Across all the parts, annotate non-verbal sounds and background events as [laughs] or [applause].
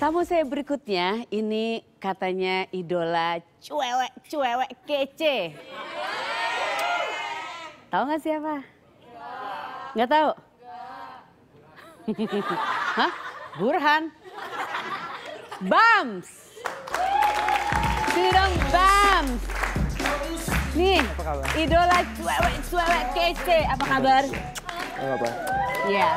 Tamu saya berikutnya ini katanya idola cuewek cuewek kece. Tahu nggak siapa? Nggak tahu. [laughs] Hah? Burhan. Bams. Sini dong Bams. Nih, idola cuewek cuewek kece. Apa kabar? Apa? Iya.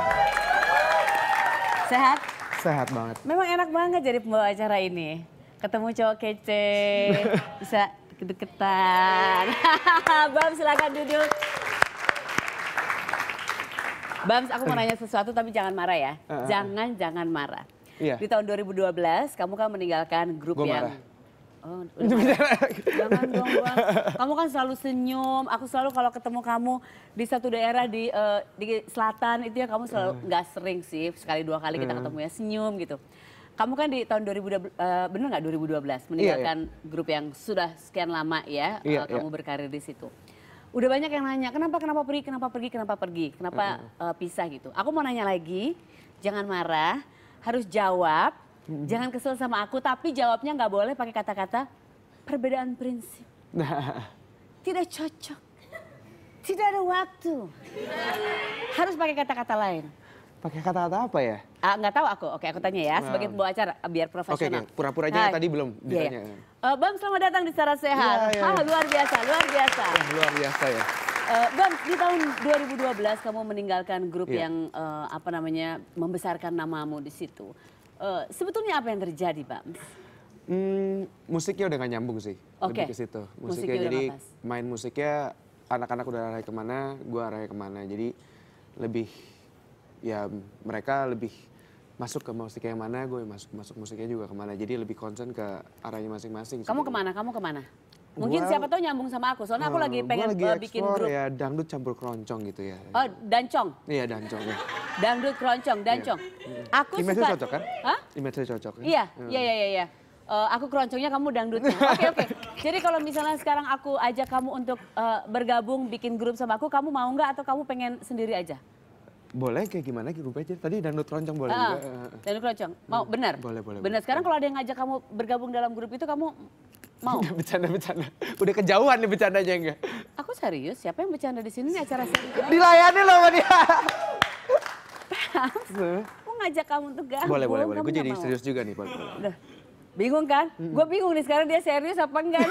Sehat? Sehat banget. Memang enak banget jadi pembawa acara ini. Ketemu cowok kece, [laughs] bisa deketan. [laughs] Bams silakan duduk. Bams, aku mau nanya sesuatu tapi jangan marah ya. Uh -huh. Jangan, jangan marah. Iya. Di tahun 2012 kamu kan meninggalkan grup Gua yang marah Oh, jangan dong, Bang. Kamu kan selalu senyum. Aku selalu kalau ketemu kamu di satu daerah di uh, di selatan itu ya kamu selalu hmm. nggak uh. sering sih sekali dua kali kita hmm. ketemu ya senyum gitu. Kamu kan di tahun 2012 uh, benar nggak 2012 iya, iya. meninggalkan yeah, yeah. grup yang sudah sekian lama ya yeah, iya, uh, kamu yeah. berkarir di situ. Udah banyak yang nanya kenapa kenapa pergi kenapa pergi kenapa pergi kenapa uh. Uh, pisah gitu. Aku mau nanya lagi, jangan marah, harus jawab Hmm. Jangan kesel sama aku, tapi jawabnya nggak boleh pakai kata-kata perbedaan prinsip. Nah. [laughs] Tidak cocok. Tidak ada waktu. Harus pakai kata-kata lain. Pakai kata-kata apa ya? Ah, nggak tahu aku. Oke, aku tanya ya. Sebagai pembawa acara, ah, biar profesional. Oke, okay, pura-pura aja ah, tadi belum ditanya. Iya, iya. Uh, eh, Bang, selamat datang di Secara Sehat. Iya, iya. Ah, luar biasa, luar biasa. Ya, luar biasa ya. Uh, eh, Bang, di tahun 2012 kamu meninggalkan grup yeah. yang uh, apa namanya membesarkan namamu di situ. Eh, sebetulnya apa yang terjadi, Pak? Hmm, musiknya udah gak nyambung sih, okay. lebih ke situ. Musiknya, musiknya jadi main musiknya anak-anak udah arahnya kemana, gue arahnya kemana. Jadi lebih ya mereka lebih masuk ke musiknya yang mana, gue masuk masuk musiknya juga kemana. Jadi lebih concern ke arahnya masing-masing. Kamu kemana? Kamu kemana? Mungkin gua, siapa tahu nyambung sama aku, soalnya aku eh, lagi pengen lagi eh, bikin grup. ya dangdut campur keroncong gitu ya. Oh, dancong? Iya, dancong. Dangdut keroncong, iya. dancong. Yeah. Aku Image suka. cocok kan? Hah? Image cocok ya? iya, hmm. iya, iya, iya, iya. aku keroncongnya, kamu dangdutnya. [laughs] Oke, okay, oke. Okay. Jadi kalau misalnya sekarang aku ajak kamu untuk uh, bergabung, bikin grup sama aku, kamu mau nggak atau kamu pengen sendiri aja? Boleh kayak gimana grupnya aja. Tadi dangdut keroncong boleh uh, juga. Ah, ah. Dangdut keroncong. Mau hmm. benar? Boleh, boleh. Benar. Sekarang kalau ada yang ngajak kamu bergabung dalam grup itu kamu mau? [laughs] bercanda, bercanda. Udah kejauhan nih bercandanya enggak. Aku serius, siapa yang bercanda di sini? acara serius. Dilayani loh dia. Maaf, mau ngajak kamu untuk gabung. Boleh, boleh, boleh. Gue jadi mau. serius juga nih. Pak. Bingung kan? Mm Gue bingung nih sekarang dia serius apa enggak.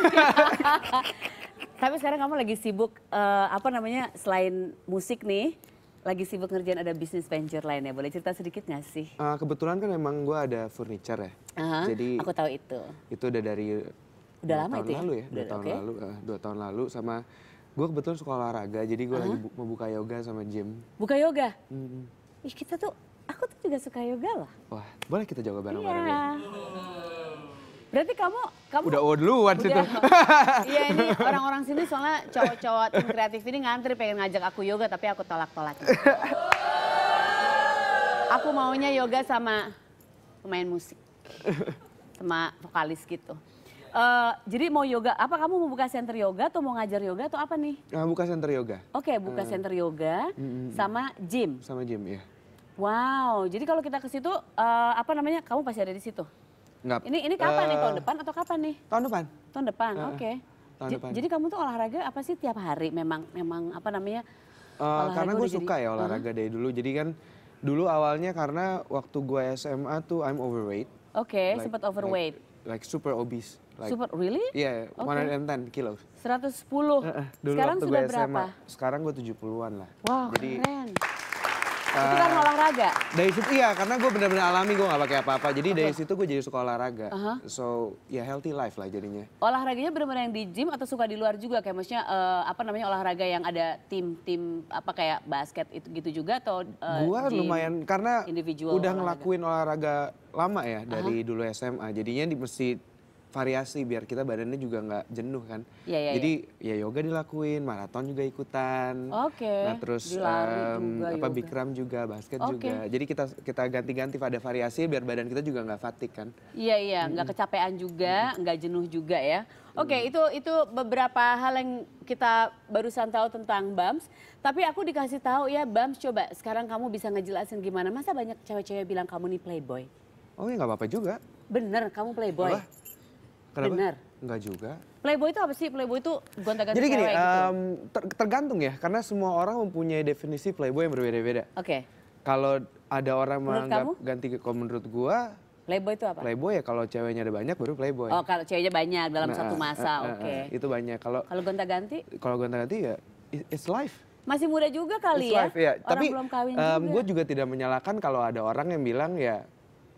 [laughs] Tapi sekarang kamu lagi sibuk, uh, apa namanya, selain musik nih, lagi sibuk ngerjain ada bisnis venture lainnya. Boleh cerita sedikit gak sih? Uh, kebetulan kan memang gue ada furniture ya. Uh -huh, Jadi aku tahu itu. Itu udah dari udah lama tahun itu ya? lalu ya, dua tahun okay. lalu, uh, dua tahun lalu sama gue kebetulan sekolah olahraga, jadi gue uh -huh. lagi bu mau buka yoga sama gym. Buka yoga? Mm -hmm ih kita tuh aku tuh juga suka yoga lah. Wah, boleh kita jaga bareng-bareng iya. Ya? Berarti kamu kamu udah oh duluan waktu itu. [laughs] Iya ini [laughs] orang-orang sini soalnya cowok-cowok tim kreatif ini ngantri pengen ngajak aku yoga tapi aku tolak-tolak. [laughs] aku maunya yoga sama pemain musik. Sama vokalis gitu. Uh, jadi mau yoga, apa kamu mau buka center yoga atau mau ngajar yoga atau apa nih? Uh, buka center yoga. Oke, okay, buka uh, center yoga mm, mm, mm. sama gym. Sama gym, ya. Wow, jadi kalau kita ke situ, uh, apa namanya, kamu pasti ada di situ? Enggak. Ini, ini kapan uh, nih, tahun depan atau kapan nih? Tahun depan. Tahun depan, uh, oke. Okay. Tahun depan. Jadi kamu tuh olahraga apa sih tiap hari memang, memang apa namanya? Uh, karena gue suka jadi, ya mm-hmm. olahraga uh dari dulu, jadi kan dulu awalnya karena waktu gue SMA tuh I'm overweight. Oke, okay, like, sempat overweight. Like, like super obese. Like, super really? Iya, yeah, okay. 110 kilo. 110. Uh, uh, dulu Sekarang waktu sudah gue SMA, berapa? Sekarang gue 70-an lah. Wow, Jadi, keren itu kan ah, olahraga dari situ iya karena gue benar-benar alami gue nggak pakai apa-apa jadi okay. dari situ gue jadi suka olahraga uh -huh. so ya healthy life lah jadinya olahraganya benar-benar yang di gym atau suka di luar juga kayak maksudnya uh, apa namanya olahraga yang ada tim-tim apa kayak basket itu gitu juga atau uh, eh, gue lumayan karena udah ngelakuin olahraga lama ya dari uh -huh. dulu SMA jadinya di mesti variasi biar kita badannya juga nggak jenuh kan. Ya, ya, Jadi ya. ya yoga dilakuin, maraton juga ikutan. Oke. Okay. Nah terus um, juga apa yoga. bikram juga, basket okay. juga. Jadi kita kita ganti-ganti pada variasi biar badan kita juga nggak fatik kan. Iya iya, nggak hmm. kecapean juga, nggak hmm. jenuh juga ya. Oke, okay, itu itu beberapa hal yang kita barusan tahu tentang BAMS. Tapi aku dikasih tahu ya BAMS coba sekarang kamu bisa ngejelasin gimana. Masa banyak cewek-cewek bilang kamu nih playboy? Oh ya nggak apa-apa juga. Bener, kamu playboy. Apa? Kenapa? Benar. Enggak juga. Playboy itu apa sih? Playboy itu gonta-ganti Jadi gini, um, ter tergantung ya, karena semua orang mempunyai definisi playboy yang berbeda-beda. Oke. Okay. Kalau ada orang menurut menganggap kamu? ganti kalau menurut gua Playboy itu apa? Playboy ya kalau ceweknya ada banyak baru playboy. Oh, kalau ceweknya banyak dalam nah, satu masa, uh, oke. Okay. Eh, itu banyak. Kalau Kalau gonta-ganti? Kalau gonta-ganti ya it's life. Masih muda juga kali it's ya. Life, ya. Orang Tapi belum kawin um, juga. gue juga tidak menyalahkan kalau ada orang yang bilang ya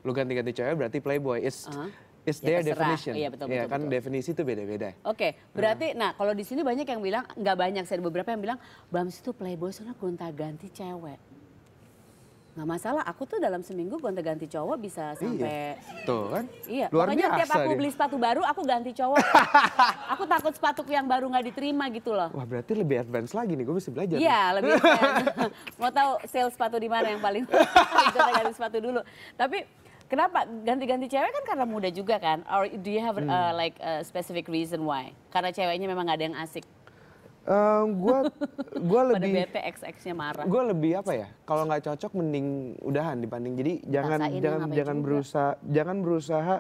lu ganti-ganti cewek berarti playboy. is uh -huh It's ya, their terserah. definition. Iya betul, ya, betul, kan betul. definisi itu beda-beda. Oke, okay, berarti nah, nah kalau di sini banyak yang bilang nggak banyak, saya beberapa yang bilang Bams itu playboy soalnya gonta-ganti cewek. Nggak masalah, aku tuh dalam seminggu gonta-ganti cowok bisa iya, sampai... Iya. Tuh kan, iya. luar Makanya biasa tiap aku dia. beli sepatu baru, aku ganti cowok. [laughs] aku takut sepatu yang baru nggak diterima gitu loh. Wah berarti lebih advance lagi nih, gue bisa belajar. Iya, nih. lebih advance. [laughs] Mau tahu sales sepatu di mana yang paling... [laughs] gonta-ganti sepatu dulu. Tapi Kenapa ganti-ganti cewek kan karena muda juga kan? Or do you have uh, hmm. uh, like a specific reason why? Karena ceweknya memang gak ada yang asik. Um, gua [laughs] gua lebih XX-nya marah. Gua lebih apa ya? Kalau nggak cocok mending udahan dibanding. Jadi jangan Rasain jangan jangan juga. berusaha jangan berusaha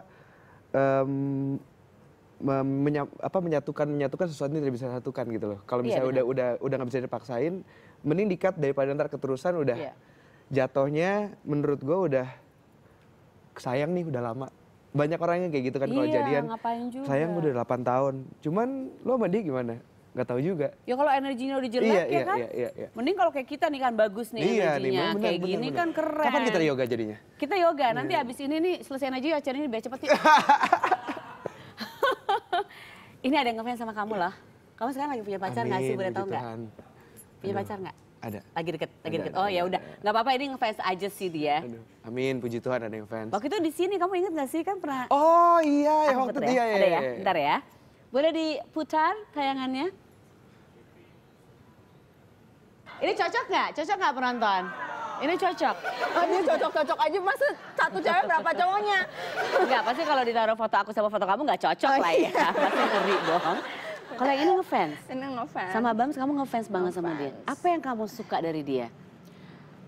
um, menyap, apa menyatukan menyatukan sesuatu ini tidak bisa satukan gitu loh. Kalau iya, misalnya yeah, udah, udah udah nggak bisa dipaksain, mending dikat daripada ntar keterusan udah yeah. jatuhnya menurut gue udah sayang nih udah lama banyak orangnya kayak gitu kan iya, kalau jadian juga. sayang udah 8 tahun cuman lo sama dia gimana Gak tahu juga ya kalau energinya udah jelek iya, ya iya, kan iya, iya, iya. mending kalau kayak kita nih kan bagus nih iya, energinya nih, bener, kayak bener, gini bener. kan keren kapan kita yoga jadinya kita yoga nanti iya. abis ini nih selesai aja acara ini biar cepet [laughs] ini ada yang ngefans sama kamu lah kamu sekarang lagi punya pacar nggak sih boleh tau nggak punya Aduh. pacar nggak ada. Lagi deket, lagi ada, deket. Oh, ada, oh ya udah, nggak apa-apa ini ngefans aja sih dia. Aduh. Amin, puji Tuhan ada yang fans. Waktu itu di sini kamu inget gak sih kan pernah? Oh iya, ya, waktu itu ya. Ya. ada ya, iya, iya. bentar ya. Boleh diputar tayangannya? Ini cocok nggak? Cocok nggak penonton? Ini cocok. Oh, dia cocok-cocok aja masa satu cewek berapa cowoknya? Enggak, pasti kalau ditaruh foto aku sama foto kamu nggak cocok oh, lah ya. Iya. Pasti ngeri dong. Kalau yang ini ngefans. Ini ngefans. Sama Bams kamu ngefans banget nge sama dia. Apa yang kamu suka dari dia?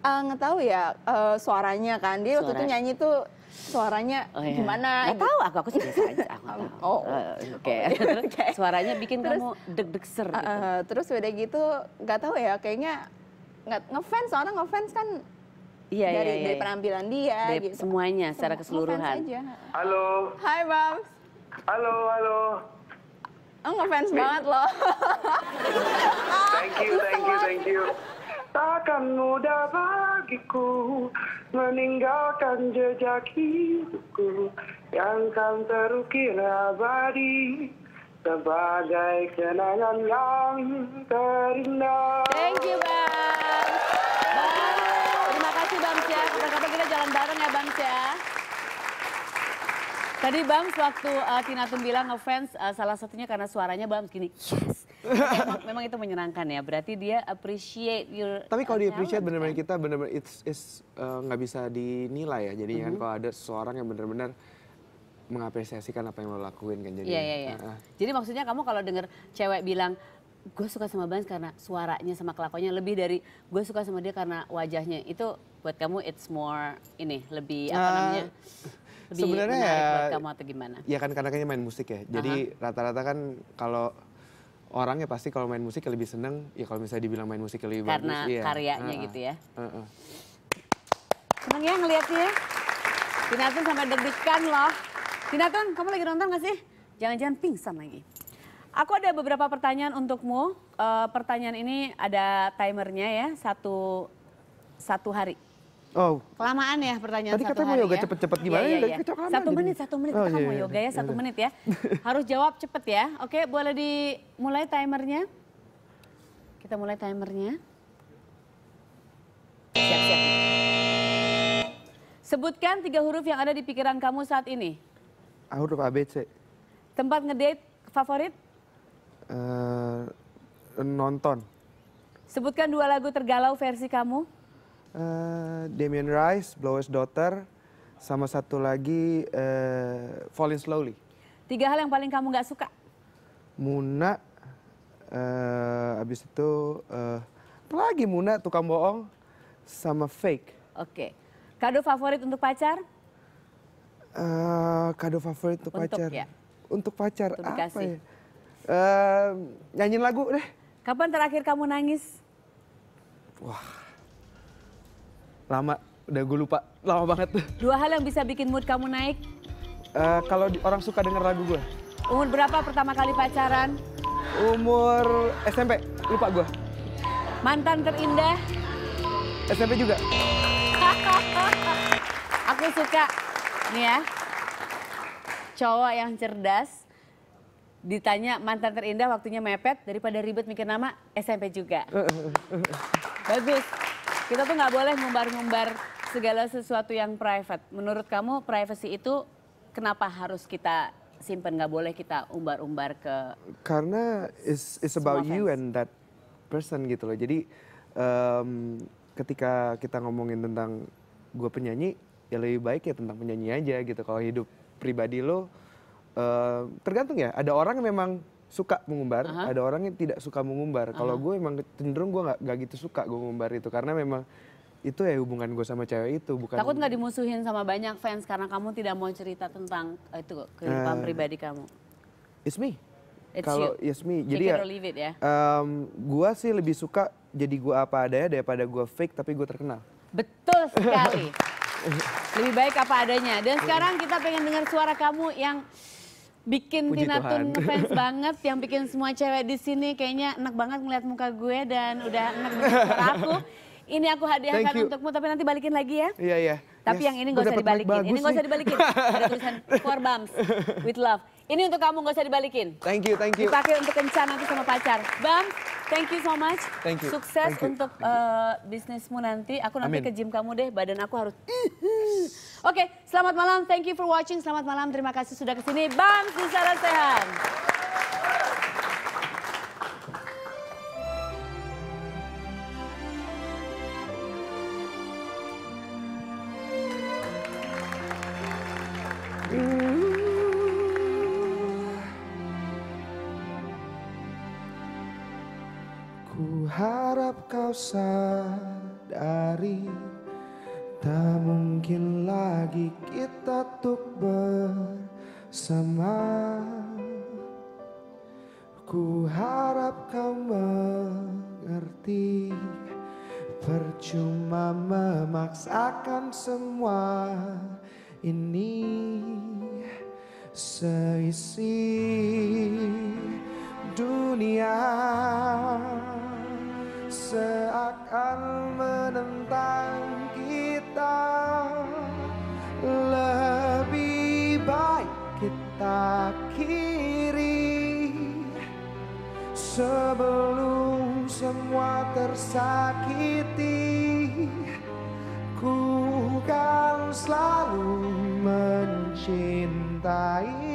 Uh, nggak tahu ya uh, suaranya kan dia Suara. waktu itu nyanyi tuh suaranya oh, iya. gimana? Gak gitu. tahu aku aku sih biasa aja. Aku [laughs] tahu. Oh, eh, oh oke. okay. [laughs] okay. Suaranya bikin terus, kamu deg ser. gitu. Uh, uh, terus udah gitu nggak tahu ya kayaknya nggak ngefans orang ngefans kan Iya, dari, iya, iya. dari iya. penampilan dia, dari gitu. semuanya secara keseluruhan. Halo. Hai, Bams. Halo, halo. Aku ngefans banget loh. thank you, thank you, thank you. Takkan mudah bagiku meninggalkan jejak hidupku yang kan terukir abadi sebagai kenangan yang terindah. Thank you, Bang. Bang, terima kasih Bang Cia. Kita kita jalan bareng ya, Bang Cia. Tadi Bams waktu uh, eh, Tina bilang ngefans uh, salah satunya karena suaranya Bams gini. Yes. memang, memang itu menyenangkan ya. Berarti dia appreciate your Tapi kalau dia appreciate gitu benar-benar kan? kita benar-benar it's is eh, nggak uh, bisa dinilai ya. Jadi mm -hmm. kan mhm. kalau ada seorang yang benar-benar mengapresiasikan apa yang lo lakuin kan jadi. Iya iya iya. Jadi maksudnya kamu kalau dengar cewek bilang gue suka sama Bang karena suaranya sama kelakuannya lebih dari gue suka sama dia karena wajahnya itu buat kamu it's more ini lebih apa ah. namanya lebih Sebenarnya ya, buat kamu atau gimana? Ya kan karena kayaknya main musik ya. Jadi rata-rata kan kalau orang ya pasti kalau main musik ya lebih seneng ya kalau misalnya dibilang main musik ya lebih karena bagus karena iya. karyanya ya. gitu ya uh seneng ya ngeliatnya ya? Tinatun sampai deg-degan loh Tinatun kamu lagi nonton gak sih jangan-jangan pingsan lagi aku ada beberapa pertanyaan untukmu E, pertanyaan ini ada timernya ya satu satu hari Oh. Kelamaan ya pertanyaan Tadi satu katanya mau yoga ya. cepet-cepet iya, gimana? Iya, iya, iya. Satu gitu. menit, satu menit. Oh, iya, mau iya. yoga ya, satu iya. menit ya. [laughs] Harus jawab cepet ya. Oke, boleh dimulai timernya. Kita mulai timernya. Siap, siap. Sebutkan tiga huruf yang ada di pikiran kamu saat ini. A, ah, huruf A, B, C. Tempat ngedate favorit? Uh, nonton. Sebutkan dua lagu tergalau versi kamu uh, Damien Rice, Blowers Daughter, sama satu lagi uh, eh, Falling Slowly. Tiga hal yang paling kamu nggak suka? Muna, uh, abis itu uh, lagi Muna tukang bohong sama fake. Oke, okay. kado favorit untuk pacar? Uh, kado favorit untuk, untuk pacar. Ya. Untuk pacar untuk apa ya? Uh, nyanyiin lagu deh. Kapan terakhir kamu nangis? Wah. Lama, udah gue lupa. Lama banget. Dua hal yang bisa bikin mood kamu naik? Uh, kalau orang suka denger lagu gue. Umur berapa pertama kali pacaran? Umur SMP, lupa gue. Mantan terindah? SMP juga. [laughs] Aku suka, nih ya, cowok yang cerdas. Ditanya mantan terindah waktunya mepet daripada ribet mikir nama SMP juga. [laughs] Bagus. Kita tuh nggak boleh ngumbar-ngumbar segala sesuatu yang private. Menurut kamu privacy itu kenapa harus kita simpen? Nggak boleh kita umbar-umbar ke Karena it's, it's about you and that person gitu loh. Jadi um, ketika kita ngomongin tentang gue penyanyi, ya lebih baik ya tentang penyanyi aja gitu. Kalau hidup pribadi lo, uh, tergantung ya. Ada orang memang suka mengumbar, uh ada orang yang tidak suka mengumbar. Kalau gue emang cenderung gue gak, gak gitu suka gue mengumbar itu karena memang itu ya hubungan gue sama cewek itu bukan takut nggak dimusuhin sama banyak fans karena kamu tidak mau cerita tentang eh, itu kehidupan uh, pribadi kamu it's me kalau it's me jadi ya, ya? Um, gue sih lebih suka jadi gue apa adanya daripada gue fake tapi gue terkenal betul [laughs] sekali lebih baik apa adanya dan sekarang kita pengen dengar suara kamu yang bikin Puji Tina tuh banget yang bikin semua cewek di sini kayaknya enak banget ngeliat muka gue dan udah enak suara aku. [laughs] Ini aku hadiahkan untukmu tapi nanti balikin lagi ya. Iya iya. Tapi yes, yang ini gak usah dibalikin. Ini gak usah dibalikin. Ada tulisan for bumps with love. Ini untuk kamu gak usah dibalikin. Thank you, thank you. Dipakai untuk kencan nanti sama pacar. Bam, thank you so much. Thank you. Sukses thank you. untuk Uh, bisnismu nanti. Aku nanti Amin. ke gym kamu deh. Badan aku harus. Oke, okay, selamat malam. Thank you for watching. Selamat malam. Terima kasih sudah kesini. Bang, Susara Sehan. Ku harap kau sadari Tak mungkin lagi kita tuk bersama Ku harap kau mengerti Percuma memaksakan semua ini seisi dunia Sebelum semua tersakiti Ku kan selalu mencintai